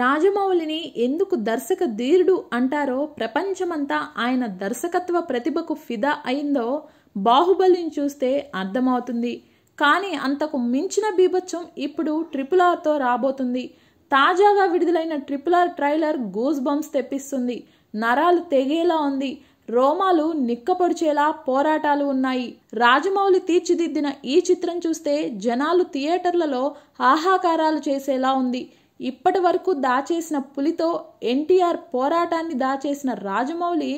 రాజమౌళిని ఎందుకు దర్శక ధీరుడు అంటారో ప్రపంచమంతా ఆయన దర్శకత్వ ప్రతిభకు ఫిదా అయిందో బాహుబలిని చూస్తే అర్థమవుతుంది కానీ అంతకు మించిన బీభత్సం ఇప్పుడు ట్రిపుల్ ఆర్తో రాబోతుంది తాజాగా విడుదలైన triple R trailer goose bumps తెప్పిస్తుంది నరాలు తెగేలా ఉంది రోమాలు నిక్కపొడిచేలా పోరాటాలు ఉన్నాయి రాజమౌళి తీర్చిదిద్దిన ఈ చిత్రం చూస్తే జనాలు థియేటర్లలో ఆహాకారాలు చేసేలా ఉంది ఇప్పటి వరకు దాచేసిన పులితో ఎన్టీఆర్ పోరాటాన్ని దాచేసిన రాజమౌళి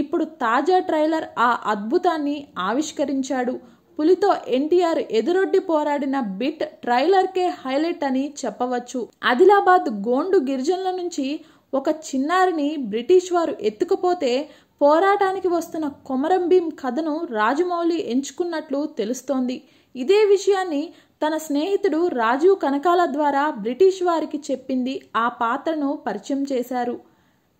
ఇప్పుడు తాజా ట్రైలర్ ఆ అద్భుతాన్ని ఆవిష్కరించాడు పులితో ఎన్టీఆర్ ఎదురొడ్డి పోరాడిన బిట్ ట్రైలర్కే హైలైట్ అని చెప్పవచ్చు ఆదిలాబాద్ గోండు గిరిజనుల నుంచి ఒక చిన్నారిని బ్రిటిష్ వారు ఎత్తుకుపోతే పోరాటానికి వస్తున్న కొమరం భీం కథను రాజమౌళి ఎంచుకున్నట్లు తెలుస్తోంది ఇదే విషయాన్ని తన స్నేహితుడు రాజీవ్ కనకాల ద్వారా బ్రిటిష్ వారికి చెప్పింది ఆ పాత్రను పరిచయం చేశారు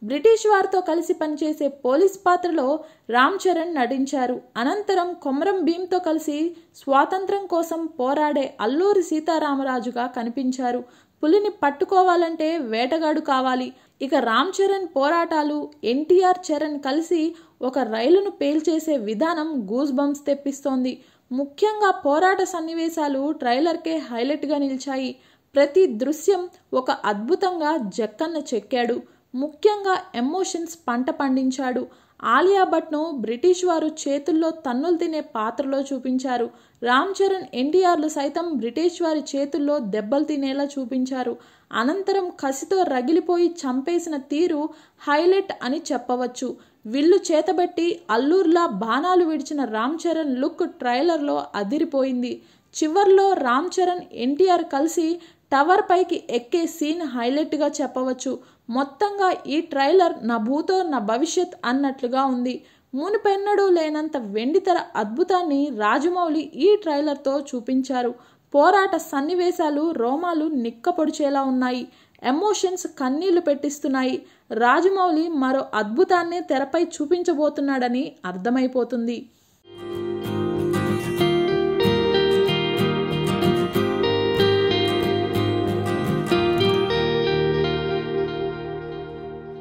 బ్రిటిష్ వారితో కలిసి పనిచేసే పోలీస్ పాత్రలో రామ్ చరణ్ నటించారు అనంతరం కొమరం భీమ్తో కలిసి స్వాతంత్రం కోసం పోరాడే అల్లూరి సీతారామరాజుగా కనిపించారు పులిని పట్టుకోవాలంటే వేటగాడు కావాలి ఇక రామ్ చరణ్ పోరాటాలు ఎన్టీఆర్ చరణ్ కలిసి ఒక రైలును పేల్చేసే విధానం గూస్ బంప్స్ తెప్పిస్తోంది ముఖ్యంగా పోరాట సన్నివేశాలు ట్రైలర్కే హైలైట్గా నిలిచాయి ప్రతి దృశ్యం ఒక అద్భుతంగా జక్కన్న చెక్కాడు ముఖ్యంగా ఎమోషన్స్ పంట పండించాడు ఆలియా భట్ను బ్రిటిష్ వారు చేతుల్లో తన్నులు తినే పాత్రలో చూపించారు రామ్ చరణ్ ఎన్టీఆర్లు సైతం బ్రిటిష్ వారి చేతుల్లో దెబ్బలు తినేలా చూపించారు అనంతరం కసితో రగిలిపోయి చంపేసిన తీరు హైలైట్ అని చెప్పవచ్చు విల్లు చేతబట్టి అల్లూర్లా బాణాలు విడిచిన రామ్ చరణ్ లుక్ ట్రైలర్లో అదిరిపోయింది చివర్లో రామ్ చరణ్ ఎన్టీఆర్ కలిసి టవర్ పైకి ఎక్కే సీన్ హైలైట్గా చెప్పవచ్చు మొత్తంగా ఈ ట్రైలర్ నా భూతో నా భవిష్యత్ అన్నట్లుగా ఉంది మునిపెన్నడూ లేనంత వెండితెర అద్భుతాన్ని రాజమౌళి ఈ ట్రైలర్తో చూపించారు పోరాట సన్నివేశాలు రోమాలు నిక్కపొడిచేలా ఉన్నాయి ఎమోషన్స్ కన్నీళ్లు పెట్టిస్తున్నాయి రాజమౌళి మరో అద్భుతాన్ని తెరపై చూపించబోతున్నాడని అర్థమైపోతుంది